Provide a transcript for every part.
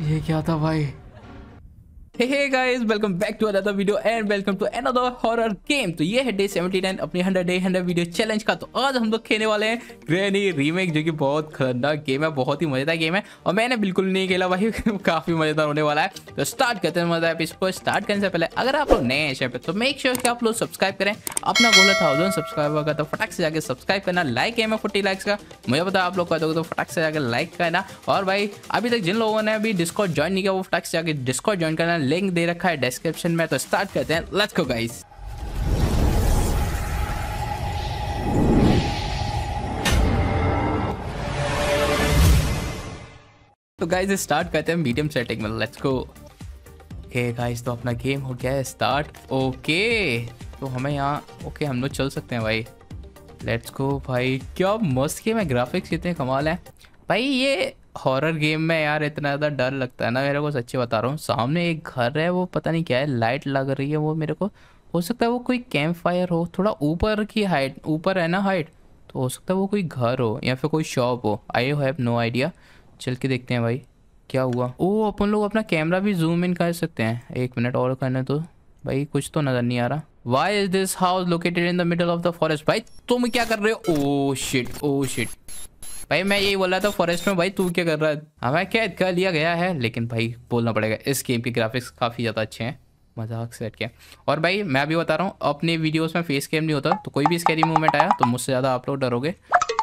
ये क्या था भाई hey guys welcome back to another video and welcome to another horror game तो ये है डे 79 अपने 100 डे 100 वीडियो चैलेंज का तो आज हम लोग खेलने वाले हैं ग्रेनी रीमेक जो कि बहुत खतरनाक गेम है बहुत ही मजेदार गेम है और मैंने बिल्कुल नहीं खेला भाई काफी मजेदार होने वाला है तो स्टार्ट करते हैं मजा इसको स्टार्ट करने से पहले अगर आप लोग नए हैं पे तो मेक श्योर कि आप लोग सब्सक्राइब करें अपना गोला थाउजेंड सब्सक्राइबर का तो फटाक से जाकर सब्सक्राइब करना लाइक है मैं फोर्टी लाइक्स का मुझे पता आप लोग कर दोगे तो, तो फटाक से जाकर लाइक करना और भाई अभी तक जिन लोगों ने अभी डिस्कॉट ज्वाइन नहीं किया वो फटाक से जाकर डिस्कॉट ज्वाइन करना लिंक दे रखा है डिस्क्रिप्शन में तो स्टार्ट करते हैं लेट्स गो गाइस तो गाइस स्टार्ट करते हैं मीडियम सेटिंग में लेट्स गो ओके गाइस तो अपना गेम हो गया है स्टार्ट ओके तो हमें यहाँ ओके हम लोग चल सकते हैं भाई लेट्स गो भाई क्या मस्त गेम है ग्राफिक्स कितने कमाल है भाई ये हॉरर गेम में यार इतना ज़्यादा डर लगता है ना मेरे को सच्ची बता रहा हूँ सामने एक घर है वो पता नहीं क्या है लाइट लग रही है वो मेरे को हो सकता है वो कोई कैंप फायर हो थोड़ा ऊपर की हाइट ऊपर है ना हाइट तो हो सकता है वो कोई घर हो या फिर कोई शॉप हो आई हैव नो आइडिया चल के देखते हैं भाई क्या हुआ ओ अपन लोग अपना कैमरा भी जूम इन कर सकते हैं एक मिनट और करने तो भाई कुछ तो नज़र नहीं आ रहा why is this house located in the middle of the forest भाई तुम क्या कर रहे हो ओ शिट ओ शिट भाई मैं यही बोल रहा था फॉरेस्ट में भाई तू क्या कर रहा है हमें हाँ, क्या कर लिया गया है लेकिन भाई बोलना पड़ेगा इस गेम के ग्राफिक्स काफ़ी ज़्यादा अच्छे हैं मजाक से हट के और भाई मैं भी बता रहा हूँ अपने वीडियोस में फेस गेम नहीं होता तो कोई भी स्कैरी मूवमेंट आया तो मुझसे ज़्यादा आप लोग डरोगे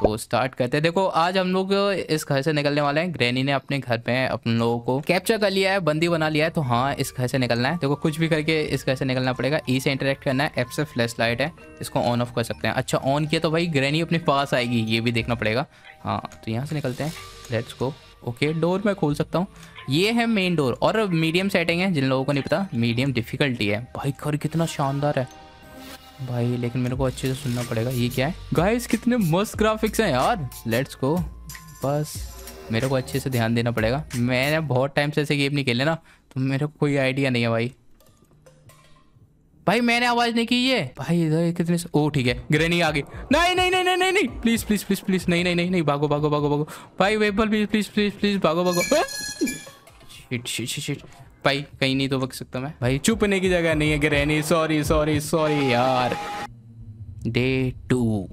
तो स्टार्ट करते हैं देखो आज हम लोग इस घर से निकलने वाले हैं ग्रैनी ने अपने घर पे अपन लोगों को कैप्चर कर लिया है बंदी बना लिया है तो हाँ इस घर से निकलना है देखो कुछ भी करके इस घर से निकलना पड़ेगा ई e से इंटरेक्ट करना है एप से फ्लैश लाइट है इसको ऑन ऑफ कर सकते हैं अच्छा ऑन किया तो भाई ग्रैनी अपने पास आएगी ये भी देखना पड़ेगा हाँ तो यहाँ से निकलते हैं लेट्स को ओके डोर मैं खोल सकता हूँ ये है मेन डोर और मीडियम सेटिंग है जिन लोगों को नहीं पता मीडियम डिफिकल्टी है भाई घर कितना शानदार है भाई लेकिन मेरे को अच्छे से सुनना पड़ेगा ये क्या है गाइस कितने मस्त ग्राफिक्स हैं यार लेट्स गो बस मेरे को अच्छे से ध्यान देना पड़ेगा मैंने बहुत टाइम से ऐसे गेम नहीं खेले ना तो मेरे को कोई आइडिया नहीं है भाई भाई मैंने आवाज नहीं की ये भाई इधर कितने ओ ठीक है ग्रेनी आ गई नहीं नहीं नहीं नहीं नहीं नहीं प्लीज प्लीज प्लीज प्लीज नहीं नहीं नहीं नहीं भागो भागो भागो भागो भाई वेपल प्लीज प्लीज प्लीज प्लीज भागो भागो शिट शिट शिट भाई कहीं नहीं तो बक सकता मैं भाई छुपने की जगह नहीं है ग्रहणी सॉरी सॉरी सॉरी यार डे टू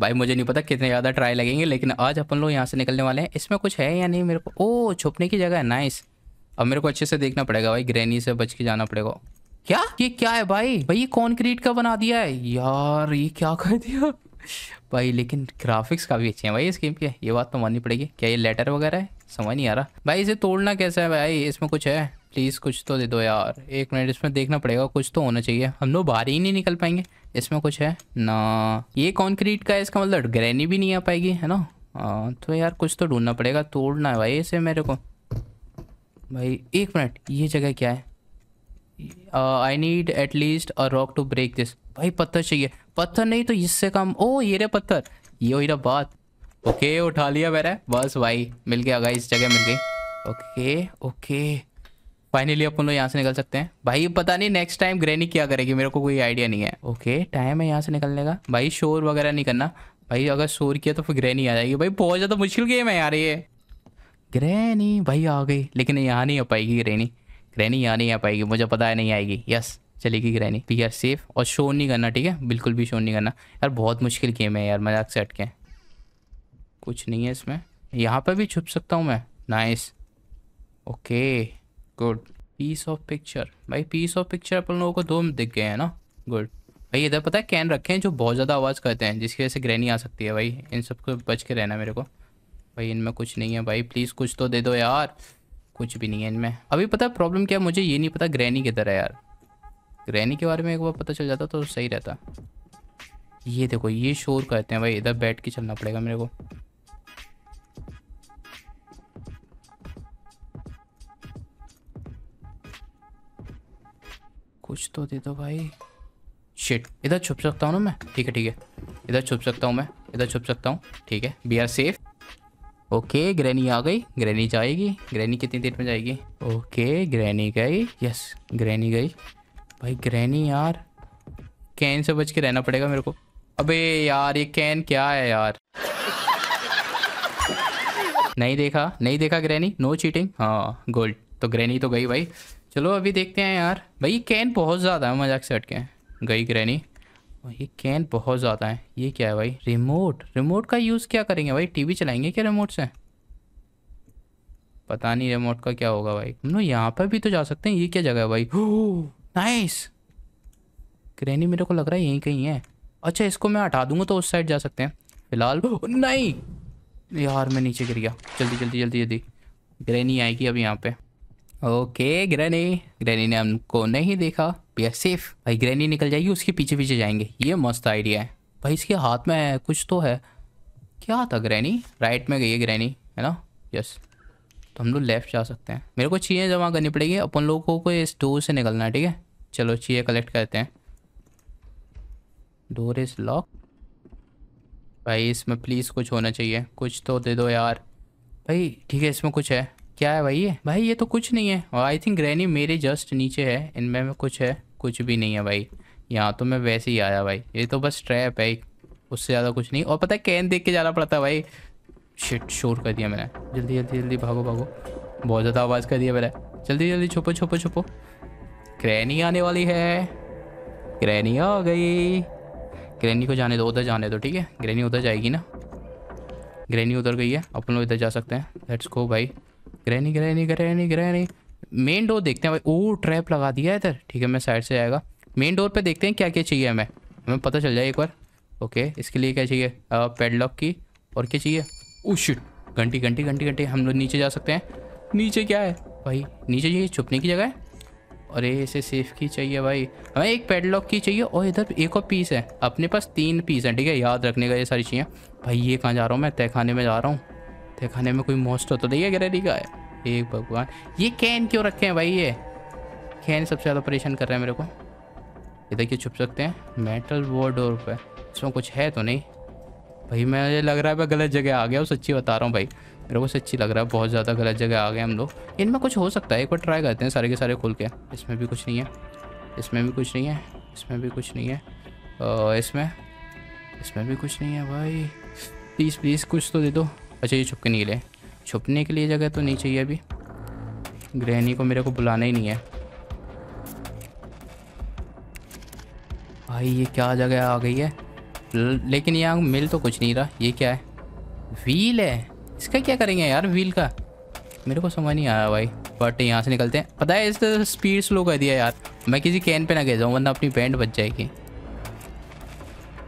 भाई मुझे नहीं पता कितने ज़्यादा ट्राई लगेंगे लेकिन आज अपन लोग यहाँ से निकलने वाले हैं इसमें कुछ है या नहीं मेरे को ओ छुपने की जगह है नाइस अब मेरे को अच्छे से देखना पड़ेगा भाई ग्रैनी से बच के जाना पड़ेगा क्या ये क्या है भाई भाई ये कॉन्क्रीट का बना दिया है यार ये क्या कर दिया भाई लेकिन ग्राफिक्स काफ़ी अच्छे हैं भाई इस गेम के ये बात तो माननी पड़ेगी क्या ये लेटर वगैरह है समझ नहीं आ रहा भाई इसे तोड़ना कैसा है भाई इसमें कुछ है प्लीज़ कुछ तो दे दो यार एक मिनट इसमें देखना पड़ेगा कुछ तो होना चाहिए हम लोग बाहर ही नहीं निकल पाएंगे इसमें कुछ है ना ये कॉन्क्रीट का है इसका मतलब ग्रैनी भी नहीं आ पाएगी है ना आ, तो यार कुछ तो ढूंढना पड़ेगा तोड़ना है भाई इसे मेरे को भाई एक मिनट ये जगह क्या है I need at least a rock to break this भाई पत्थर चाहिए पत्थर नहीं तो इससे काम ओ ये रे पत्थर ये वही बात ओके उठा लिया मेरा बस भाई मिल गया इस जगह मिल गई ओके ओके फाइनली अपन लोग यहाँ से निकल सकते हैं भाई पता नहीं नेक्स्ट टाइम ग्रेनी क्या करेगी मेरे को कोई आइडिया नहीं है ओके टाइम है यहाँ से निकलने का भाई शोर वगैरह नहीं करना भाई अगर शोर किया तो फिर ग्रेनी आ जाएगी भाई बहुत ज़्यादा मुश्किल गेम है यार ये ग्रेनी भाई आ गई लेकिन यहाँ नहीं आ पाएगी ग्रेनी ग्रेनी यहाँ नहीं आ पाएगी मुझे पता है नहीं आएगी यस चलेगी ग्रैनी वी आर सेफ और शोर नहीं करना ठीक है बिल्कुल भी शोर नहीं करना यार बहुत मुश्किल गेम है यार मजाक से हैं कुछ नहीं है इसमें यहाँ पर भी छुप सकता हूँ मैं nice okay good piece of picture भाई पीस ऑफ पिक्चर अपन लोगों को दो दिख गए हैं ना गुड भाई इधर पता है कैन रखे हैं जो बहुत ज़्यादा आवाज़ करते हैं जिसकी वजह से ग्रैनी आ सकती है भाई इन सबको बच के रहना मेरे को भाई इनमें कुछ नहीं है भाई प्लीज़ कुछ तो दे दो यार कुछ भी नहीं है इनमें अभी पता है प्रॉब्लम क्या मुझे ये नहीं पता ग्रैनी किधर है यार ग्रैनी के बारे में एक बार पता चल जाता तो सही रहता ये देखो ये शोर करते हैं भाई इधर बैठ के चलना पड़ेगा मेरे को कुछ तो दे दो भाई शिट इधर छुप सकता हूँ ना मैं ठीक है ठीक है इधर छुप सकता हूँ मैं इधर छुप सकता हूँ ठीक है be are safe okay granny आ गई ग्रैनी जाएगी ग्रैनी कितनी देर में जाएगी ओके ग्रैनी गई यस ग्रैनी गई भाई ग्रैनी यार कैन से बच के रहना पड़ेगा मेरे को अबे यार ये कैन क्या है यार नहीं देखा नहीं देखा ग्रैनी नो चीटिंग हाँ गोल्ड तो ग्रैनी तो गई भाई चलो अभी देखते हैं यार भाई कैन बहुत ज़्यादा है मजाक से हटके गई ग्रैनी ये कैन बहुत ज़्यादा है ये क्या है भाई रिमोट रिमोट का यूज़ क्या करेंगे भाई टीवी चलाएंगे क्या रिमोट से पता नहीं रिमोट का क्या होगा भाई हम लोग यहाँ पर भी तो जा सकते हैं ये क्या जगह है भाई नाइस ग्रैनी मेरे को लग रहा है यहीं कहीं है अच्छा इसको मैं हटा दूंगा तो उस साइड जा सकते हैं फिलहाल नहीं यार मैं नीचे गिर गया जल्दी जल्दी जल्दी जल्दी ग्रैनी आएगी अब यहाँ पर ओके ग्रैनी ग्रैनी ने हमको नहीं देखा भैया सेफ भाई ग्रैनी निकल जाएगी उसके पीछे पीछे जाएंगे ये मस्त आइडिया है भाई इसके हाथ में है कुछ तो है क्या था ग्रैनी राइट में गई है ग्रैनी है ना यस तो हम लोग लेफ्ट जा सकते हैं मेरे को चीज़ें जमा करनी पड़ेगी अपन लोगों को इस डोर से निकलना है ठीक है चलो चीज़ें कलेक्ट करते हैं डोर इज़ लॉक भाई इसमें प्लीज़ कुछ होना चाहिए कुछ तो दे दो यार भाई ठीक है इसमें कुछ है क्या है भाई ये भाई ये तो कुछ नहीं है और आई थिंक ग्रैनी मेरे जस्ट नीचे है इनमें में कुछ है कुछ भी नहीं है भाई यहाँ तो मैं वैसे ही आया भाई ये तो बस ट्रैप है उससे ज़्यादा कुछ नहीं और पता है कैन देख के जाना पड़ता है भाई शिट शोर कर दिया मैंने जल्दी जल्दी जल्दी भागो भागो बहुत ज़्यादा आवाज़ कर दिया मैंने जल्दी जल्दी छुपो छुपो छुपो ग्रैनी आने वाली है ग्रैनी आ गई ग्रैनी को जाने दो उधर जाने दो ठीक है ग्रैनी उधर जाएगी ना ग्रैनी उधर गई है अपन लोग इधर जा सकते हैं लेट्स गो भाई granny granny granny granny main door देखते हैं भाई ओ ट्रैप लगा दिया है इधर ठीक है मैं साइड से आएगा मेन डोर पे देखते हैं क्या क्या चाहिए हमें हमें पता चल जाए एक बार ओके इसके लिए क्या चाहिए पेडलॉक की और क्या चाहिए ओ शिट घंटी घंटी घंटी घंटी हम लोग नीचे जा सकते हैं नीचे क्या है भाई नीचे ये छुपने की जगह है अरे इसे सेफ की चाहिए भाई हमें हाँ, एक पेडलॉक की चाहिए और इधर एक और पीस है अपने पास तीन पीस हैं ठीक है याद रखने का ये सारी चीज़ें भाई ये कहाँ जा रहा हूँ मैं तय खाने में जा रहा हूँ तेरे खाने में कोई मोस्ट हो तो, तो नहीं है का है एक भगवान ये कैन क्यों रखे हैं भाई ये कैन सबसे ज़्यादा परेशान कर रहे हैं मेरे को ये देखिए छुप सकते हैं मेटल वो डोर पर इसमें कुछ है तो नहीं भाई मुझे लग रहा है मैं गलत जगह आ गया हूँ सच्ची बता रहा हूँ भाई मेरे को सच्ची लग रहा है बहुत ज़्यादा गलत जगह आ गए हम लोग इनमें कुछ हो सकता है एक बार ट्राई करते हैं सारे के सारे खोल के इसमें भी कुछ नहीं है इसमें भी कुछ नहीं है इसमें भी कुछ नहीं है इसमें इसमें भी कुछ नहीं है भाई प्लीज़ प्लीज़ कुछ तो दे दो अच्छा ये छुप के नहीं छुपने के लिए जगह तो नहीं चाहिए अभी ग्रहणी को मेरे को बुलाना ही नहीं है भाई ये क्या जगह आ गई है लेकिन यहाँ मिल तो कुछ नहीं रहा ये क्या है व्हील है इसका क्या करेंगे यार व्हील का मेरे को समझ नहीं आया भाई बट यहाँ से निकलते हैं पता है इसने स्पीड स्लो तो कर दिया यार मैं किसी कैन पे ना गए जाऊँ वरना अपनी बैंड बच जाएगी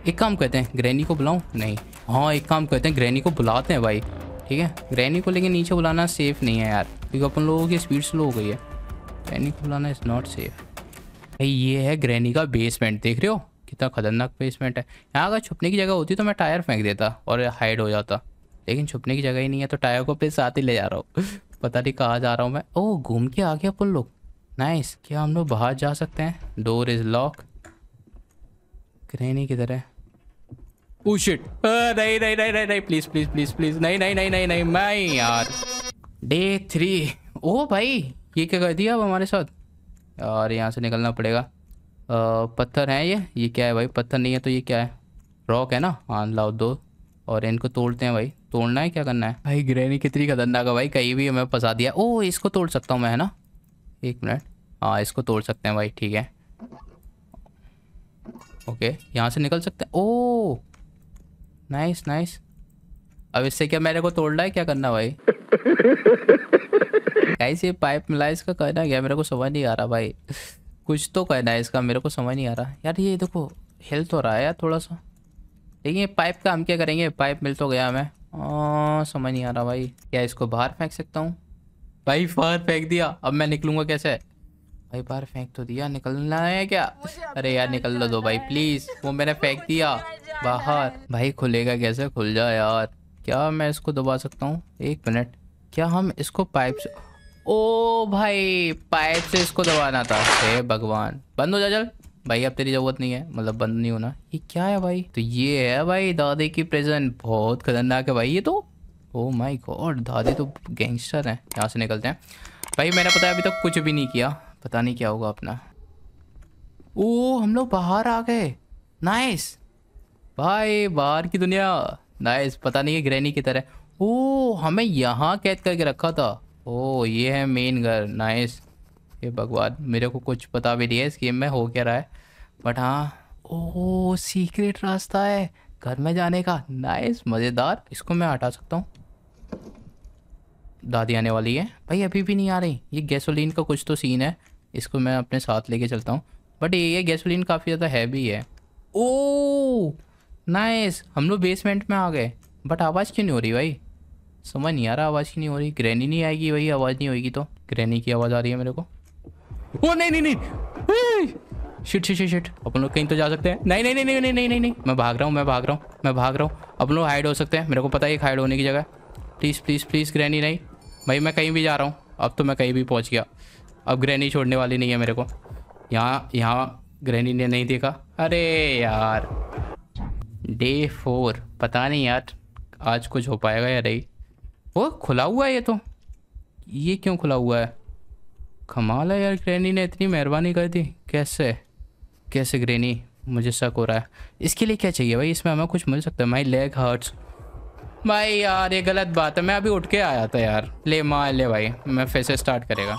एक काम करते हैं ग्रैनी को बुलाऊँ नहीं हाँ एक काम करते हैं ग्रैनी को बुलाते हैं भाई ठीक है ग्रैनी को लेकिन नीचे बुलाना सेफ़ नहीं है यार क्योंकि अपन लोगों की स्पीड स्लो हो गई है ग्रैनी को बुलाना इज़ नॉट सेफ भाई ये है ग्रैनी का बेसमेंट देख रहे हो कितना खतरनाक बेसमेंट है यहाँ अगर छुपने की जगह होती तो मैं टायर फेंक देता और हाइड हो जाता लेकिन छुपने की जगह ही नहीं है तो टायर को अपने साथ ही ले जा रहा हूँ पता नहीं कहाँ जा रहा हूँ मैं ओह घूम के आ गया अपन लोग नाइस क्या हम लोग बाहर जा सकते हैं डोर इज़ लॉक ग्रैनी किधर है शिट oh, uh, नहीं नहीं नहीं नहीं नहीं प्लीज प्लीज प्लीज प्लीज नहीं नहीं नहीं नहीं नहीं मैं यार डे थ्री ओ भाई ये क्या कर दिया अब हमारे साथ और यहाँ से निकलना पड़ेगा uh, पत्थर हैं ये ये क्या है भाई पत्थर नहीं है तो ये क्या है रॉक है ना हाँ लाओ दो और इनको तोड़ते हैं भाई तोड़ना है क्या करना है भाई ग्रेनी कितनी खतरनाक है भाई कहीं भी हमें फंसा दिया ओ oh, इसको तोड़ सकता हूँ मैं है ना एक मिनट हाँ इसको तोड़ सकते हैं भाई ठीक है ओके यहाँ से निकल सकते हैं ओ oh! नाइस नाइस अब इससे क्या मेरे को तोड़ना है क्या करना भाई गाइस ये पाइप मिला इसका कहना क्या मेरे को समझ नहीं आ रहा भाई कुछ तो कहना है इसका मेरे को समझ नहीं आ रहा यार ये देखो हेल्थ हो रहा है यार थोड़ा सा लेकिन ये पाइप का हम क्या करेंगे पाइप मिल तो गया हमें समझ नहीं आ रहा भाई क्या इसको बाहर फेंक सकता हूँ भाई बाहर फेंक दिया अब मैं निकलूँगा कैसे भाई बार फेंक तो दिया निकलना है क्या अरे यार निकल लो तो दो भाई प्लीज वो मैंने फेंक दिया बाहर भाई खुलेगा कैसे खुल जा यार क्या मैं इसको दबा सकता हूँ एक मिनट क्या हम इसको पाइप से ओ भाई पाइप से इसको दबाना था हे भगवान बंद हो जा जल भाई अब तेरी जरूरत नहीं है मतलब बंद नहीं होना ये क्या है भाई तो ये है भाई दादी की प्रेजेंट बहुत खतरनाक है भाई ये तो ओ माई गॉड दादी तो गैंगस्टर हैं यहाँ से निकलते हैं भाई मैंने पता है अभी तक तो कुछ भी नहीं किया पता नहीं क्या होगा अपना ओ हम लोग बाहर आ गए नाइस भाई बाहर की दुनिया नाइस पता नहीं है ग्रैनी की तरह ओ हमें यहाँ कैद करके रखा था ओ ये है मेन घर नाइस ये भगवान मेरे को कुछ पता भी नहीं है इस गेम में हो क्या रहा है बट हाँ ओ सीक्रेट रास्ता है घर में जाने का नाइस मज़ेदार इसको मैं हटा सकता हूँ दादी आने वाली है भाई अभी भी नहीं आ रही ये गैसोलीन का कुछ तो सीन है इसको मैं अपने साथ लेके चलता हूँ बट ये गैसोलीन काफ़ी ज़्यादा हैवी है ओ नाइस हम लोग बेसमेंट में आ गए बट आवाज़ क्यों नहीं हो रही भाई समझ नहीं आ रहा आवाज़ की नहीं हो रही ग्रैनी नहीं आएगी वही आवाज़ नहीं होगी तो ग्रैनी की आवाज़ आ रही है मेरे को ओ नहीं नहीं नहीं शिट शिट शिट अपन लोग कहीं तो जा सकते हैं नहीं नहीं नहीं नहीं नहीं नहीं नहीं नहीं मैं भाग रहा हूँ मैं भाग रहा हूँ मैं भाग रहा हूँ अपन लोग हाइड हो सकते हैं मेरे को पता है हाइड होने की जगह प्लीज़ प्लीज़ प्लीज़ ग्रैनी नहीं भाई मैं कहीं भी जा रहा हूँ अब तो मैं कहीं भी पहुँच गया अब ग्रैनी छोड़ने वाली नहीं है मेरे को यहाँ यहाँ ग्रैनी ने नहीं देखा अरे यार डे फोर पता नहीं यार आज कुछ हो पाएगा या नहीं वो खुला हुआ है ये तो ये क्यों खुला हुआ है कमाल है यार ग्रैनी ने इतनी मेहरबानी कर दी कैसे कैसे ग्रैनी मुझे शक हो रहा है इसके लिए क्या चाहिए भाई इसमें हमें कुछ मिल सकता है माई लेग हर्ट्स भाई यार ये गलत बात है मैं अभी उठ के आया था यार ले माँ ले भाई मैं फिर से स्टार्ट करेगा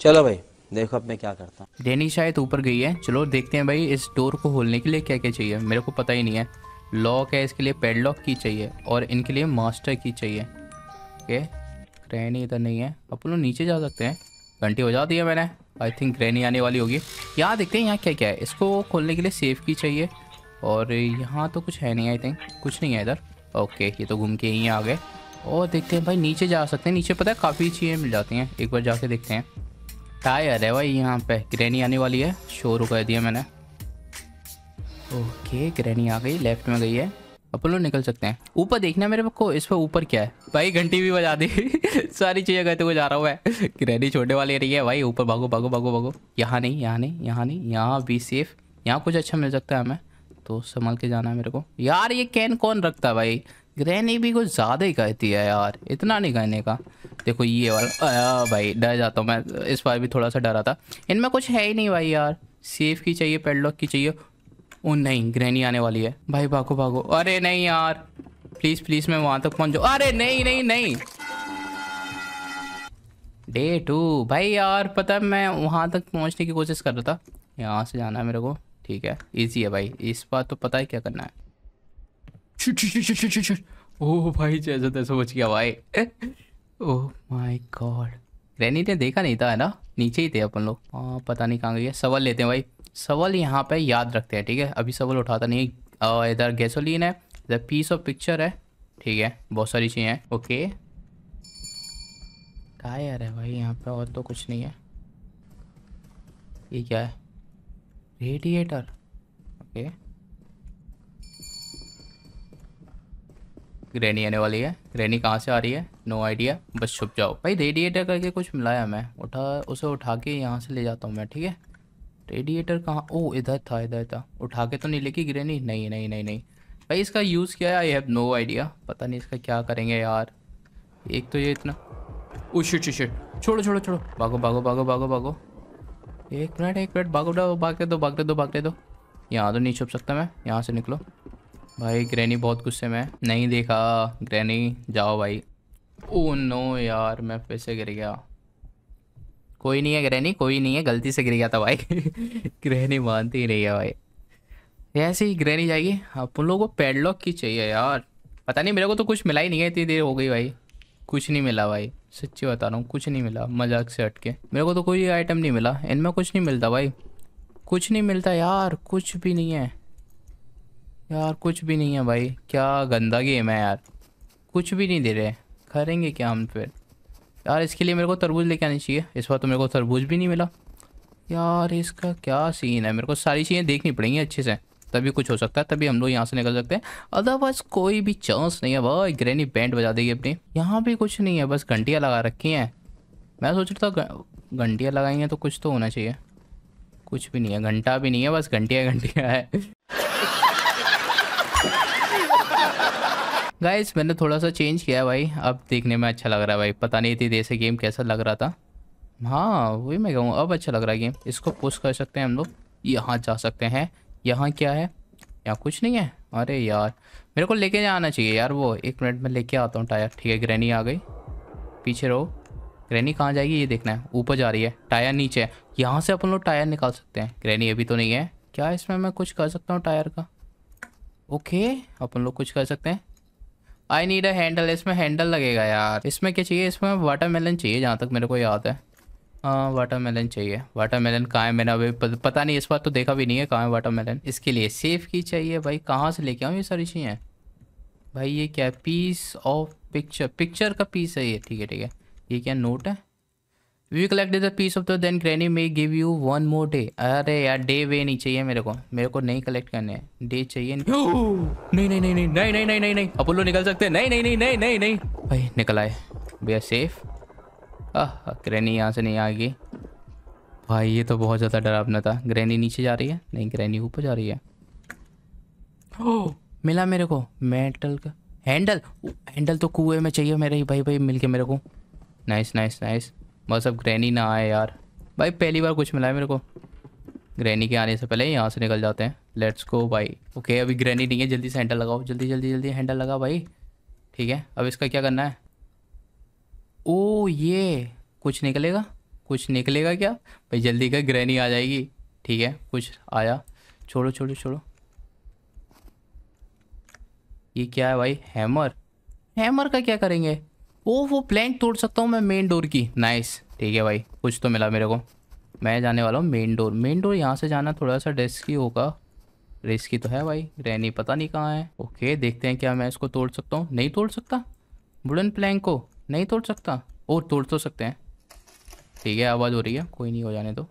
चलो भाई देखो अब मैं क्या करता हूँ डेनी शायद ऊपर गई है चलो देखते हैं भाई इस डोर को खोलने के लिए क्या क्या चाहिए मेरे को पता ही नहीं है लॉक है इसके लिए पेडलॉक की चाहिए और इनके लिए मास्टर की चाहिए ओके ग्रैनी इधर नहीं है अपन लोग नीचे जा सकते हैं घंटी बजा दी है मैंने आई थिंक ग्रैनी आने वाली होगी यहाँ देखते हैं यहाँ क्या क्या है इसको खोलने के लिए सेफ की चाहिए और यहाँ तो कुछ है नहीं आई थिंक कुछ नहीं है इधर ओके ये तो घूम के यहीं आ गए और देखते हैं भाई नीचे जा सकते हैं नीचे पता है काफ़ी चीज़ें मिल जाती हैं एक बार जाके देखते हैं टायर है भाई यहाँ पे ग्रेनी आने वाली है शोर कर दिया मैंने ओके ग्रेनी आ गई लेफ्ट में गई है अपन लोग निकल सकते हैं ऊपर देखना मेरे को इस पर ऊपर क्या है भाई घंटी भी बजा दी सारी चीज़ें कहते हुए जा रहा हूँ मैं ग्रेनी छोड़ने वाली रही है भाई ऊपर भागो भागो भागो भागो यहाँ नहीं यहाँ नहीं यहाँ नहीं यहाँ भी सेफ यहाँ कुछ अच्छा मिल सकता है हमें तो संभाल के जाना है मेरे को यार ये कैन कौन रखता है भाई ग्रहणी भी कुछ ज़्यादा ही कहती है यार इतना नहीं कहने का देखो ये वाला भाई डर जाता हूँ मैं इस बार भी थोड़ा सा डरा था इनमें कुछ है ही नहीं भाई यार सेफ की चाहिए पेडलॉक की चाहिए ओ नहीं ग्रहणी आने वाली है भाई भागो भागो अरे नहीं यार प्लीज़ प्लीज़ मैं वहाँ तक पहुँच जाऊँ अरे नहीं नहीं नहीं डे टू भाई यार पता है मैं वहाँ तक पहुँचने की कोशिश कर रहा था यहाँ से जाना है मेरे को ठीक है ईजी है भाई इस बार तो पता है क्या करना है शूट भाई जैसा तैसे बच गया भाई ओह माय गॉड ग्रैनी ने देखा नहीं था है ना नीचे ही थे अपन लोग हाँ, पता नहीं कहाँ गए सवाल लेते हैं भाई सवाल यहाँ पे याद रखते हैं ठीक है अभी सवाल उठाता नहीं इधर गैसोलीन है इधर पीस ऑफ पिक्चर है ठीक है बहुत सारी चीज़ें हैं ओके कहा यार है भाई यहाँ पे और तो कुछ नहीं है ये क्या है रेडिएटर ओके ग्रैनी आने वाली है ग्रैनी कहाँ से आ रही है नो आइडिया बस छुप जाओ भाई रेडिएटर करके कुछ मिलाया मैं उठा उसे उठा के यहाँ से ले जाता हूँ मैं ठीक है रेडिएटर कहाँ ओ इधर था इधर था उठा के तो नहीं लेके ग्रैनी नहीं नहीं नहीं नहीं भाई इसका यूज़ क्या है आई हैव नो आइडिया पता नहीं इसका क्या करेंगे यार एक तो ये इतना ओ शिट शिट शिट छोड़ो छोड़ो छोड़ो भागो भागो भागो भागो भागो एक मिनट एक मिनट भागो भागते दो भागते दो भागते दो यहाँ तो नहीं छुप सकता मैं यहाँ से निकलो भाई ग्रैनी बहुत गुस्से में नहीं देखा ग्रैनी जाओ भाई ओ oh नो यार मैं फिर से गिर गया कोई नहीं है ग्रैनी कोई नहीं है गलती से गिर गया था भाई ग्रैनी मानती ही नहीं है भाई ऐसे ही ग्रैनी जाएगी उन लोगों को पेडलॉक की चाहिए यार पता नहीं मेरे को तो कुछ मिला ही नहीं है इतनी देर हो गई भाई कुछ नहीं मिला भाई सच्ची बता रहा हूँ कुछ नहीं मिला मजाक से हट के मेरे को तो कोई आइटम नहीं मिला इनमें कुछ नहीं मिलता भाई कुछ नहीं मिलता यार कुछ भी नहीं है यार कुछ भी नहीं है भाई क्या गंदा गेम है यार कुछ भी नहीं दे रहे करेंगे क्या हम फिर यार इसके लिए मेरे को तरबूज लेके आनी चाहिए इस बार तो मेरे को तरबूज भी नहीं मिला यार इसका क्या सीन है मेरे को सारी चीज़ें देखनी पड़ेंगी अच्छे से तभी कुछ हो सकता है तभी हम लोग यहाँ से निकल सकते हैं अदरवाइज कोई भी चांस नहीं है भाई ग्रैनी बैंड बजा देगी अपनी यहाँ भी कुछ नहीं है बस घंटियाँ लगा रखी हैं मैं सोच रहा था घंटियाँ लगाई हैं तो कुछ तो होना चाहिए कुछ भी नहीं है घंटा भी नहीं है बस घंटियाँ घंटियाँ है गाइस मैंने थोड़ा सा चेंज किया भाई अब देखने में अच्छा लग रहा है भाई पता नहीं थी जैसे गेम कैसा लग रहा था हाँ वही मैं कहूँ अब अच्छा लग रहा है गेम इसको पुश कर सकते हैं हम लोग यहाँ जा सकते हैं यहाँ क्या है यहाँ कुछ नहीं है अरे यार मेरे को लेके जाना चाहिए यार वो एक मिनट में लेके आता हूँ टायर ठीक है ग्रैनी आ गई पीछे रहो ग्रैनी कहाँ जाएगी ये देखना है ऊपर जा रही है टायर नीचे है यहाँ से अपन लोग टायर निकाल सकते हैं ग्रैनी अभी तो नहीं है क्या इसमें मैं कुछ कर सकता हूँ टायर का ओके अपन लोग कुछ कर सकते हैं आई नीड अ हैंडल इसमें हैंडल लगेगा यार इसमें क्या चाहिए इसमें वाटर मेलन चाहिए जहाँ तक मेरे को याद है हाँ मेलन चाहिए वाटर मेलन कहाँ है मैंने अभी पता नहीं इस बार तो देखा भी नहीं है कहाँ है वाटर मेलन इसके लिए सेफ की चाहिए भाई कहाँ से लेके आऊँ ये सारी चीज़ें भाई ये क्या है पीस ऑफ पिक्चर पिक्चर का पीस है ये ठीक है ठीक है ये क्या नोट है we collect the piece of the then granny may give you one more day अरे यार डे वे नहीं चाहिए मेरे को मेरे को नहीं कलेक्ट करने हैं डे चाहिए नहीं नहीं नहीं नहीं नहीं नहीं नहीं नहीं नहीं अपोलो निकल सकते नहीं नहीं नहीं नहीं नहीं नहीं भाई निकल आए we are safe ah granny यहाँ से नहीं आ गई भाई ये तो बहुत ज़्यादा डरावना था ग्रैनी नीचे जा रही है नहीं ग्रैनी ऊपर जा रही है मिला मेरे को मेटल का हैंडल हैंडल तो कुएं में चाहिए मेरे ही भाई भाई मिल के मेरे को नाइस नाइस नाइस बस अब ग्रैनी ना आए यार भाई पहली बार कुछ मिला है मेरे को ग्रैनी के आने से पहले यहाँ से निकल जाते हैं लेट्स गो भाई ओके अभी ग्रैनी नहीं है जल्दी से हैंडल लगाओ जल्दी जल्दी जल्दी हैंडल लगा भाई ठीक है अब इसका क्या करना है ओ oh, ये कुछ निकलेगा कुछ निकलेगा क्या भाई जल्दी का ग्रैनी आ जाएगी ठीक है कुछ आया छोड़ो छोड़ो छोड़ो ये क्या है भाई हैमर हैमर का क्या करेंगे ओ वो प्लैंक तोड़ सकता हूँ मैं मेन डोर की नाइस ठीक है भाई कुछ तो मिला मेरे को मैं जाने वाला हूँ मेन डोर मेन डोर यहाँ से जाना थोड़ा सा रिस्की होगा रिस्की तो है भाई रैनी पता नहीं कहाँ है ओके देखते हैं क्या मैं इसको तोड़ सकता हूँ नहीं तोड़ सकता वुडन प्लैंक को नहीं तोड़ सकता और तोड़ तो सकते हैं ठीक है आवाज़ हो रही है कोई नहीं हो जाने तो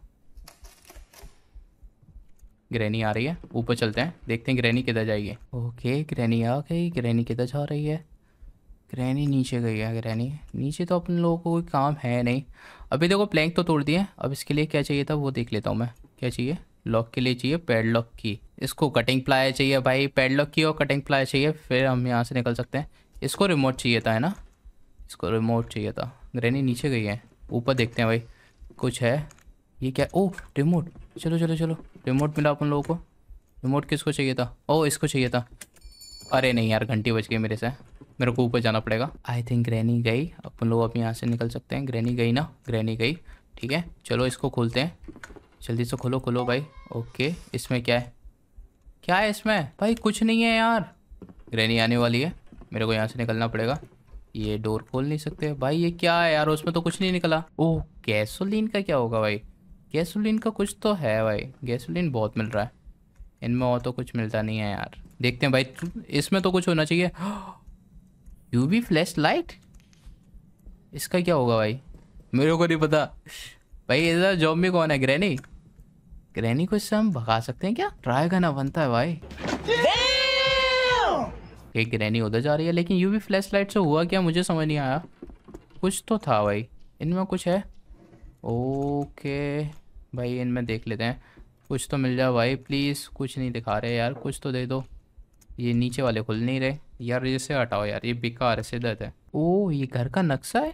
ग्रैनी आ रही है ऊपर चलते हैं देखते हैं ग्रैनी किधर जाएगी ओके ग्रैनी आ गई ग्रैनी किधर जा रही है रैनी नीचे गई है रैनी नीचे तो अपने लोगों को कोई काम है नहीं अभी देखो प्लैंक तो तोड़ दिए अब इसके लिए क्या चाहिए था वो देख लेता हूँ मैं क्या चाहिए लॉक के लिए चाहिए पेडलॉक की इसको कटिंग प्लाई चाहिए भाई पेडलॉक की और कटिंग प्लाया चाहिए फिर हम यहाँ से निकल सकते हैं इसको रिमोट चाहिए था है ना इसको रिमोट चाहिए था ग्रैनी नीचे गई है ऊपर देखते हैं भाई कुछ है ये क्या ओह रिमोट चलो चलो चलो रिमोट मिला अपन लोगों को रिमोट किसको चाहिए था ओह इसको चाहिए था अरे नहीं यार घंटी बच गई मेरे से मेरे को ऊपर जाना पड़ेगा आई थिंक ग्रैनी गई अपन लोग अब यहाँ से निकल सकते हैं ग्रैनी गई ना ग्रैनी गई ठीक है चलो इसको खोलते हैं जल्दी से खोलो खोलो भाई ओके इसमें क्या है क्या है इसमें भाई कुछ नहीं है यार ग्रैनी आने वाली है मेरे को यहाँ से निकलना पड़ेगा ये डोर खोल नहीं सकते भाई ये क्या है यार उसमें तो कुछ नहीं निकला ओह गैसोलीन का क्या होगा भाई गैसोलीन का कुछ तो है भाई गैसोलीन बहुत मिल रहा है इनमें और तो कुछ मिलता नहीं है यार देखते हैं भाई इसमें तो कुछ होना चाहिए यू बी फ्लैश लाइट इसका क्या होगा भाई मेरे को नहीं पता भाई इधर जॉब में कौन है ग्रैनी ग्रैनी को इससे हम भगा सकते हैं क्या ट्राई करना बनता है भाई एक ग्रैनी उधर जा रही है लेकिन यू भी फ्लैश लाइट से हुआ क्या मुझे समझ नहीं आया कुछ तो था भाई इनमें कुछ है ओके भाई इनमें देख लेते हैं कुछ तो मिल जाए भाई प्लीज़ कुछ नहीं दिखा रहे यार कुछ तो दे दो ये नीचे वाले खुल नहीं रहे यार इसे हटाओ यार ये बेकार है सिदत है ओ ये घर का नक्शा है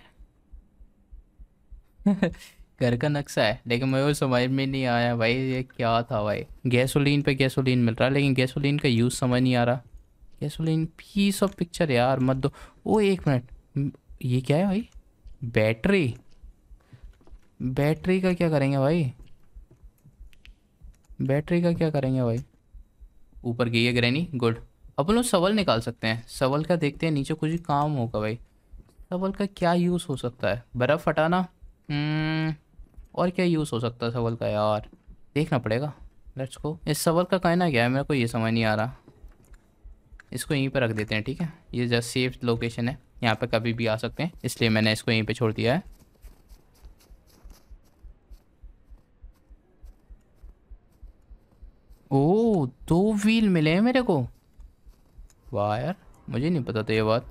घर का नक्शा है लेकिन मुझे समझ में नहीं आया भाई ये क्या था भाई गैसोलीन पे गैसोलीन मिल रहा है लेकिन गैसोलीन का यूज़ समझ नहीं आ रहा गैसोलीन पीस ऑफ पिक्चर यार मत दो ओ एक मिनट ये क्या है भाई बैटरी बैटरी का क्या करेंगे भाई बैटरी का क्या करेंगे भाई ऊपर गई है ग्रैनी गुड अब लोग सवल निकाल सकते हैं सवल का देखते हैं नीचे कुछ काम होगा भाई सवल का क्या यूज़ हो सकता है बर्फ़ हटाना हम्म, और क्या यूज़ हो सकता है सवल का यार देखना पड़ेगा लेट्स को इस सवल का कहना क्या है मेरे को ये समझ नहीं आ रहा इसको यहीं पर रख देते हैं ठीक है ये जस्ट सेफ लोकेशन है यहाँ पर कभी भी आ सकते हैं इसलिए मैंने इसको यहीं पर छोड़ दिया है ओ दो व्हील मिले हैं मेरे को वाह यार मुझे नहीं पता था ये बात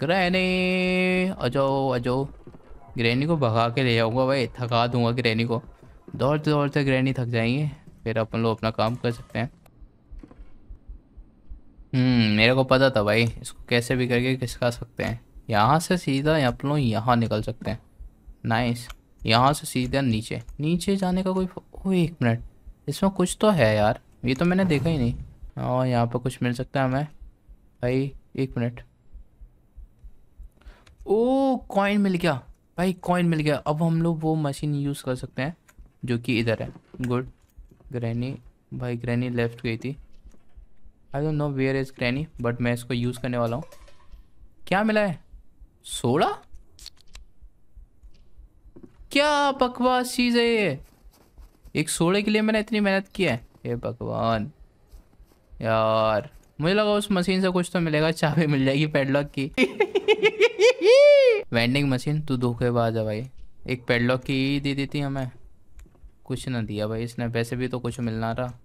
ग्रैनी अजाओ अजाओ ग्रैनी को भगा के ले जाऊंगा भाई थका दूंगा ग्रैनी को दौड़ते दौड़ते ग्रैनी थक जाएंगे फिर अपन लोग अपना काम कर सकते हैं हम्म मेरे को पता था भाई इसको कैसे भी करके खिसका सकते हैं यहाँ से सीधा अपन लोग यहाँ निकल सकते हैं नाइस यहाँ से सीधा नीचे नीचे जाने का कोई ओ एक मिनट इसमें कुछ तो है यार ये तो मैंने देखा ही नहीं और हाँ, यहाँ पर कुछ मिल सकता है हमें भाई एक मिनट ओ कॉइन मिल गया भाई कॉइन मिल गया अब हम लोग वो मशीन यूज़ कर सकते हैं जो कि इधर है गुड ग्रैनी भाई ग्रैनी लेफ्ट गई थी I don't know where is granny but मैं इसको यूज़ करने वाला हूँ क्या मिला है सोडा क्या बकवास चीज़ है ये एक सोडे के लिए मैंने इतनी मेहनत की है ये भगवान यार मुझे लगा उस मशीन से कुछ तो मिलेगा चाबी मिल जाएगी पेडलॉक की वेंडिंग मशीन तू धोखेबाज है भाई एक पेडलॉक की दे देती थी हमें कुछ ना दिया भाई इसने वैसे भी तो कुछ मिलना रहा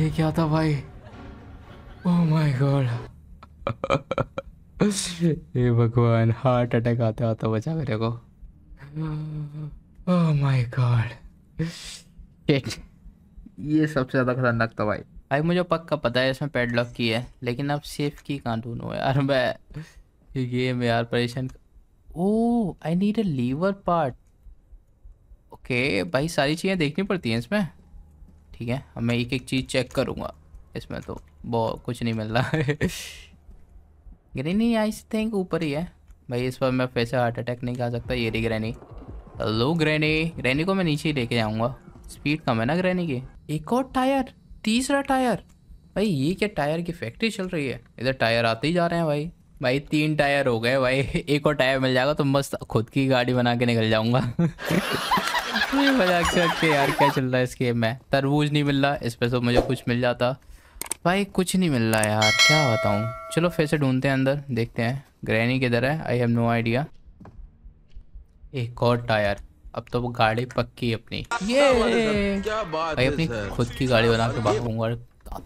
ये क्या था भाई ओ माय गॉड हे भगवान हार्ट अटैक आते आता बचा मेरे को ओह माय गॉड ये सबसे ज़्यादा खतरनाक था भाई भाई मुझे पक्का पता है इसमें पेडलॉक की है लेकिन अब सेफ की कहाँ ढूंढो यार मैं गेम यार परेशान oh I need a lever part okay भाई सारी चीज़ें देखनी पड़ती हैं इसमें ठीक है मैं एक एक चीज़ चेक करूँगा इसमें तो बहुत कुछ नहीं मिल रहा है ग्रेनी आई थिंक ऊपर ही है भाई इस पर मैं फिर से हार्ट अटैक नहीं खा सकता ये रही ग्रैनी हेलो ग्रैनी ग्रैनी को मैं नीचे ही लेके जाऊँगा स्पीड कम है ना ग्रैनी की एक और टायर तीसरा टायर भाई ये क्या टायर की फैक्ट्री चल रही है इधर टायर आते ही जा रहे हैं भाई भाई तीन टायर हो गए भाई एक और टायर मिल जाएगा तो मस्त खुद की गाड़ी बना के निकल जाऊंगा मजाक से यार क्या चल रहा है इस गेम में तरबूज नहीं मिल रहा इस पर तो मुझे कुछ मिल जाता भाई कुछ नहीं मिल रहा यार क्या बताऊँ चलो फिर से ढूंढते हैं अंदर देखते हैं ग्रैनी किधर है आई हैव नो आइडिया एक और टायर अब तो वो गाड़ी पक्की अपनी ये क्या बात भाई अपनी खुद की गाड़ी बना के बाहर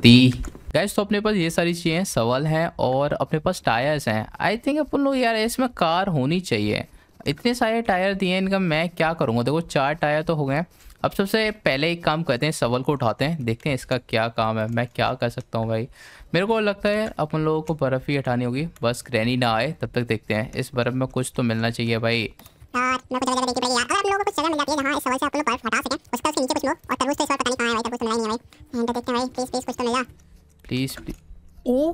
गैस तो अपने पास ये सारी चीज़ें सवाल हैं और अपने पास टायर्स हैं आई थिंक अपन लोग यार इसमें कार होनी चाहिए इतने सारे टायर दिए हैं इनका मैं क्या करूँगा देखो चार टायर तो हो गए अब सबसे पहले एक काम करते हैं सवल को उठाते हैं देखते हैं इसका क्या काम है मैं क्या कर सकता हूँ भाई मेरे को लगता है अपन लोगों को बर्फ़ ही हटानी होगी बस ग्रैनी ना आए तब तक देखते हैं इस बर्फ़ में कुछ तो मिलना चाहिए भाई please please please oh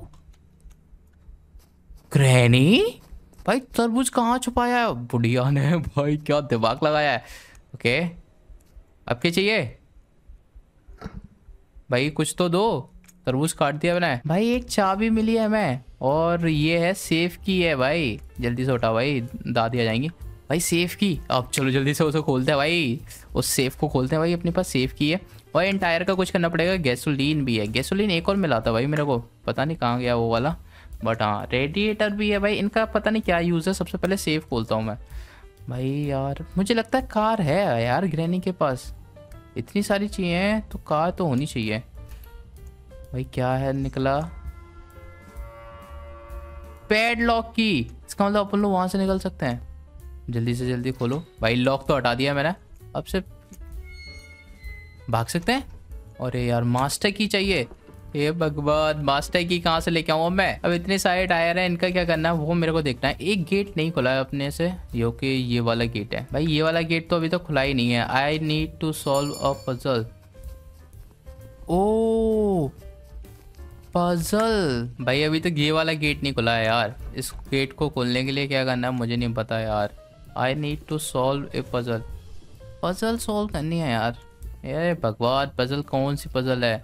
granny भाई तरबूज कहाँ छुपाया है बुढ़िया ने भाई क्या दिमाग लगाया है ओके अब क्या चाहिए भाई कुछ तो दो तरबूज काट दिया मैंने भाई एक चाबी मिली है हमें और ये है सेफ की है भाई जल्दी से उठा भाई दादी आ जाएंगी भाई सेफ की अब चलो जल्दी से उसे खोलते हैं भाई उस सेफ को खोलते हैं भाई अपने पास सेफ की है और इन टायर का कुछ करना पड़ेगा गैसोलीन भी है गैसोलीन एक और मिला था भाई मेरे को पता नहीं कहाँ गया वो वाला बट हाँ रेडिएटर भी है भाई इनका पता नहीं क्या यूज़ है सबसे पहले सेफ खोलता हूँ मैं भाई यार मुझे लगता है कार है यार ग्रैनी के पास इतनी सारी चीज़ें तो कार तो होनी चाहिए भाई क्या है निकला पैड लॉक की इसका मतलब अपन लोग वहाँ से निकल सकते हैं जल्दी से जल्दी खोलो भाई लॉक तो हटा दिया मैंने अब से भाग सकते हैं अरे यार मास्टर की चाहिए ये भगवान मास्टर की कहाँ से लेके आऊँ मैं अब इतने सारे टायर हैं इनका क्या करना है वो मेरे को देखना है एक गेट नहीं खुला है अपने से जो कि ये वाला गेट है भाई ये वाला गेट तो अभी तो खुला ही नहीं है I need to solve a puzzle oh puzzle भाई अभी तो ये वाला गेट नहीं खुला है यार इस गेट को खोलने के लिए क्या करना है मुझे नहीं पता यार I need to solve a puzzle puzzle solve करनी है यार ये भगवान पजल कौन सी पजल है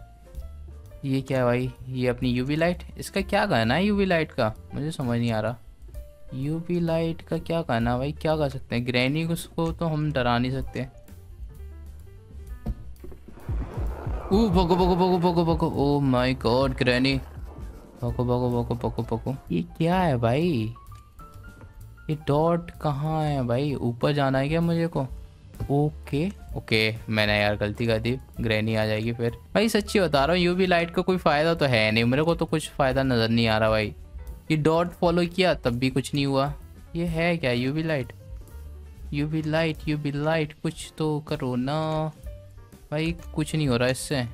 ये क्या है भाई ये अपनी यूवी लाइट इसका क्या कहना है यूवी लाइट का मुझे समझ नहीं आ रहा यूवी लाइट का क्या कहना भाई क्या कह सकते हैं ग्रैनी उसको तो हम डरा नहीं सकते ओ भगो भगो भगो भगो भगो ओ माय गॉड ग्रैनी भगो भगो भगो भगो भगो ये क्या है भाई ये डॉट कहाँ है भाई ऊपर जाना है क्या मुझे को ओके ओके मैंने यार गलती कर दी ग्रैनी आ जाएगी फिर भाई सच्ची बता रहा हूँ यू भी लाइट का कोई फ़ायदा तो है नहीं मेरे को तो कुछ फ़ायदा नज़र नहीं आ रहा भाई ये डॉट फॉलो किया तब भी कुछ नहीं हुआ ये है क्या यू भी लाइट यू भी लाइट यू भी लाइट कुछ तो करो ना भाई कुछ नहीं हो रहा इससे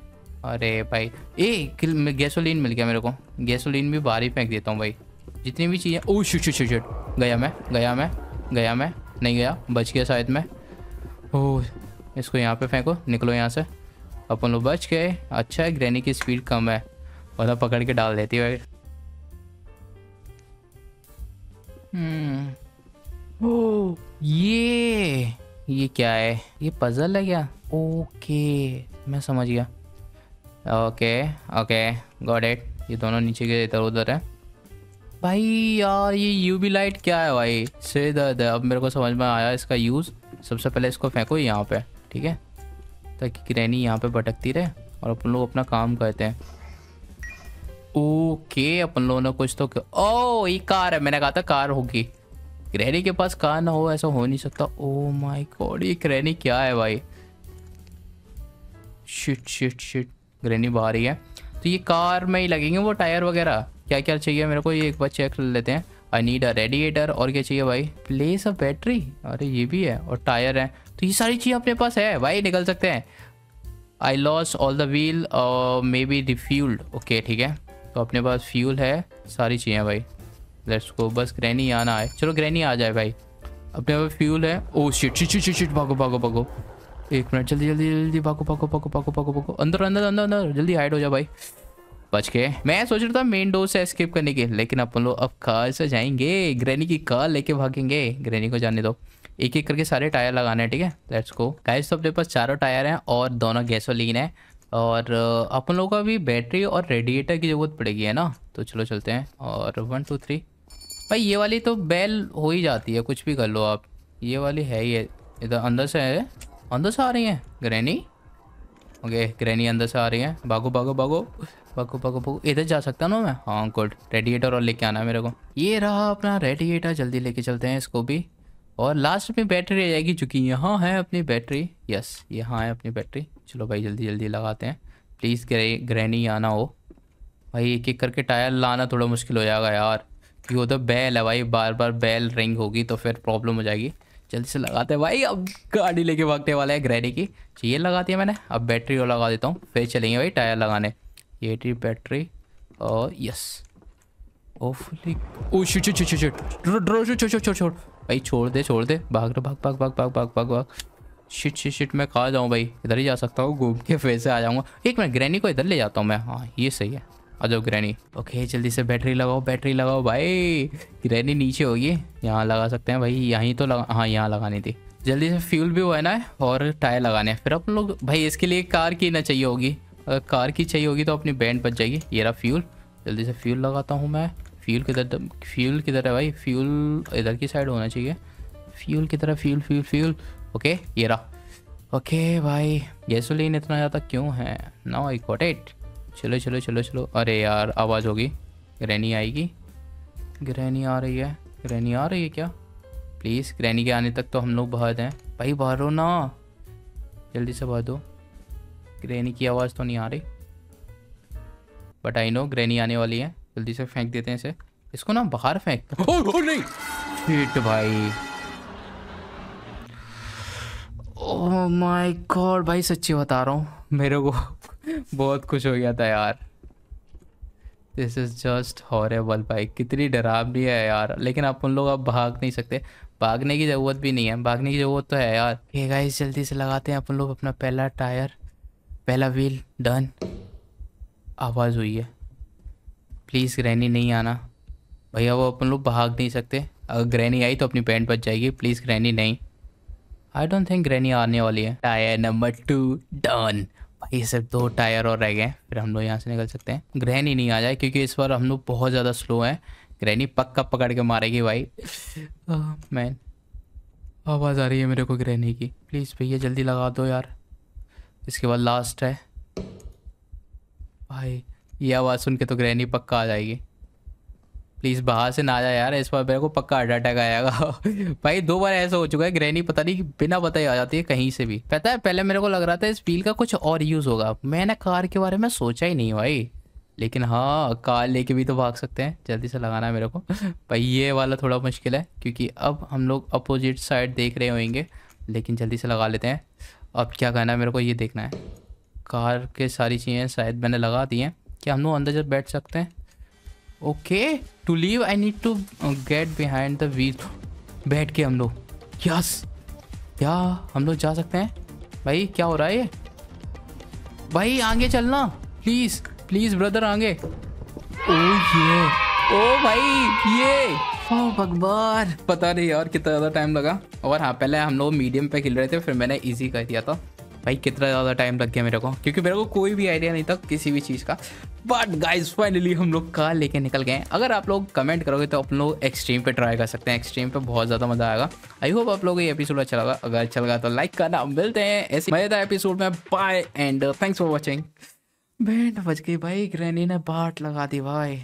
अरे भाई ए गैसोलीन मिल गया मेरे को गैसोलीन भी बाहर ही फेंक देता हूँ भाई जितनी भी चीज़ें ओ शुट शुट शुट गया मैं गया मैं गया मैं नहीं गया बच गया शायद मैं ओह इसको यहाँ पे फेंको निकलो यहाँ से अपन लोग बच गए अच्छा है ग्रैनी की स्पीड कम है वरना पकड़ के डाल देती है हम्म। ओ ये ये क्या है ये पजल है क्या ओके मैं समझ गया ओके ओके गॉट इट ये दोनों नीचे के इधर उधर है भाई यार ये यूबी लाइट क्या है भाई सही दर्द है अब मेरे को समझ में आया इसका यूज़ सबसे पहले इसको फेंको यहाँ पे ठीक है ताकि ग्रैनी यहाँ पे भटकती रहे और अपन लोग अपना काम करते हैं ओके अपन लोगों ने कुछ तो ओ ये कार है मैंने कहा था कार होगी ग्रैनी के पास कार ना हो ऐसा हो नहीं सकता ओ माय गॉड ये ग्रैनी क्या है भाई शिट शिट शिट ग्रैनी बाहर ही है तो ये कार में ही लगेंगे वो टायर वगैरह क्या क्या चाहिए मेरे को ये एक बार चेक कर लेते हैं आई नीड अ रेडिएटर और क्या चाहिए भाई प्लेस अ बैटरी अरे ये भी है और टायर है तो ये सारी चीज़ें अपने पास है भाई निकल सकते हैं I loss all the wheel may be refuelled okay ठीक है तो अपने पास फ्यूल है सारी चीज़ें भाई लेट्स को बस ग्रैनी आना है चलो ग्रैनी आ जाए भाई अपने पास फ्यूल है oh shit shit shit shit भागो भागो भागो एक मिनट जल्दी जल्दी जल्दी भागो भागो भागो भागो भागो भागो अंदर अंदर अंदर अंदर जल्दी हाइड हो जाए भाई बच गए मैं सोच रहा था मेन डोर से एस्केप करने के लेकिन अपन लोग अब कार से जाएंगे ग्रैनी की कार लेके भागेंगे ग्रैनी को जाने दो एक एक करके सारे टायर लगाने हैं ठीक है लेट्स गो गाइस तो अपने पास चारों टायर हैं और दोनों गैसोलीन है और अपन लोगों का भी बैटरी और रेडिएटर की जरूरत पड़ेगी है ना तो चलो चलते हैं और वन टू थ्री भाई ये वाली तो बेल हो ही जाती है कुछ भी कर लो आप ये वाली है ही है इधर अंदर से है अंदर से आ रही हैं ग्रैनी ओके ग्रैनी अंदर से आ रही हैं भागो भागो भागो पको पको पको इधर जा सकता ना मैं हाँ गुड रेडिएटर और लेके आना है मेरे को ये रहा अपना रेडिएटर जल्दी लेके चलते हैं इसको भी और लास्ट में बैटरी आ जाएगी चूँकि यहाँ है अपनी बैटरी यस यहाँ है अपनी बैटरी चलो भाई जल्दी जल्दी लगाते हैं प्लीज़ ग्रे ग्रैनी आना हो भाई एक एक करके टायर लाना थोड़ा मुश्किल हो जाएगा यार ये तो बैल है भाई बार बार बैल रिंग होगी तो फिर प्रॉब्लम हो जाएगी जल्दी से लगाते हैं भाई अब गाड़ी लेके भागने वाला है ग्रैनी की ये लगाती है मैंने अब बैटरी और लगा देता हूँ फिर चलेंगे भाई टायर लगाने एटी बैटरी और yes shit, shit, shit, shit, shit Draw, छोड़ छोड़ shit, shit, shit. भाई छोड़ दे छोड़ दे भाग रहा भाग भाग भाग भाग भाग भाग भाग शिट शिट शिट मैं कहा जाऊँ भाई इधर ही जा सकता हूँ घूम के फिर से आ जाऊँगा एक मिनट ग्रैनी को इधर ले जाता हूँ मैं हाँ ये सही है आ जाओ ग्रैनी ओके जल्दी से बैटरी लगाओ बैटरी लगाओ भाई ग्रैनी नीचे होगी यहाँ लगा सकते हैं भाई यहीं तो लगा हाँ यहाँ लगानी थी जल्दी से फ्यूल भी हुआ है ना और टायर लगाने हैं फिर अपन लोग भाई इसके लिए कार की ना चाहिए होगी अगर कार की चाहिए होगी तो अपनी बैंड बच जाएगी ये रहा फ्यूल जल्दी से फ्यूल लगाता हूँ मैं फ्यूल किधर फ्यूल किधर है भाई फ्यूल इधर की साइड होना चाहिए फ्यूल किधर है फ्यूल फ्यूल फ्यूल ओके ये रहा ओके भाई गैसोलीन इतना ज़्यादा क्यों है नाउ आई गॉट इट चलो चलो चलो चलो अरे यार आवाज़ होगी ग्रैनी आएगी ग्रैनी आ रही है ग्रैनी आ रही है क्या प्लीज़ ग्रैनी के आने तक तो हम लोग बाहर हैं भाई बाहर हो ना जल्दी से बाहर दो ग्रैनी की आवाज़ तो नहीं आ रही बट आई नो ग्रैनी आने वाली है जल्दी से फेंक देते हैं इसे इसको ना बाहर फेंक ओ, ओ नहीं हिट भाई ओह माय गॉड भाई सच्ची बता रहा हूँ मेरे को बहुत खुश हो गया था यार दिस इज़ जस्ट हॉरेबल भाई कितनी डरावनी है यार लेकिन आप उन लोग अब भाग नहीं सकते भागने की ज़रूरत भी नहीं है भागने की ज़रूरत तो है यार ये गाइस जल्दी से लगाते हैं अपन लोग अपना पहला टायर पहला व्हील डन आवाज़ हुई है प्लीज़ ग्रैनी नहीं आना भैया वो अपन लोग भाग नहीं सकते अगर ग्रैनी आई तो अपनी पैंट बच जाएगी प्लीज़ ग्रैनी नहीं आई डोंट थिंक ग्रैनी आने वाली है टायर नंबर टू डन भाई सिर्फ दो टायर और रह गए फिर हम लोग यहाँ से निकल सकते हैं ग्रहणी नहीं आ जाए क्योंकि इस बार हम लोग बहुत ज़्यादा स्लो हैं ग्रैनी पक्का पकड़ के मारेगी भाई मैन oh, आवाज़ आ रही है मेरे को ग्रहणी की प्लीज़ भैया जल्दी लगा दो यार इसके बाद लास्ट है भाई ये आवाज़ सुन के तो ग्रहणी पक्का आ जाएगी प्लीज़ बाहर से ना जाए यार इस बार मेरे को पक्का हार्ट अटैक आएगा भाई दो बार ऐसा हो चुका है ग्रहणी पता नहीं बिना बताए आ जाती है कहीं से भी पता है पहले मेरे को लग रहा था इस व्हील का कुछ और यूज़ होगा मैंने कार के बारे में सोचा ही नहीं भाई लेकिन हाँ कार लेके भी तो भाग सकते हैं जल्दी से लगाना है मेरे को भाई ये वाला थोड़ा मुश्किल है क्योंकि अब हम लोग अपोजिट साइड देख रहे होंगे लेकिन जल्दी से लगा लेते हैं अब क्या कहना है मेरे को ये देखना है कार के सारी चीज़ें शायद मैंने लगा दी हैं क्या हम लोग अंदर जब बैठ सकते हैं okay to leave I need to get behind the wheel बैठ के हम लोग यस क्या हम लोग जा सकते हैं भाई क्या हो रहा है ये भाई आगे चलना प्लीज़ प्लीज़ ब्रदर आगे ओ ये ओ भाई ये अकबर पता नहीं यार कितना ज़्यादा टाइम लगा और हाँ पहले हम लोग मीडियम पे खेल रहे थे फिर मैंने इजी कर दिया था भाई कितना ज़्यादा टाइम लग गया मेरे को क्योंकि मेरे को कोई भी आइडिया नहीं था किसी भी चीज़ का बट गाइज फाइनली हम लोग कार लेके निकल गए अगर आप लोग कमेंट करोगे तो आप लोग एक्सट्रीम पे ट्राई कर सकते हैं एक्सट्रीम पे बहुत ज़्यादा मज़ा आएगा आई होप आप लोगों को ये एपिसोड अच्छा लगा अगर अच्छा लगा तो लाइक करना मिलते हैं ऐसे मजेदार एपिसोड में bye and thanks for watching band बज गई भाई ग्रैनी ने बाट लगा दी भाई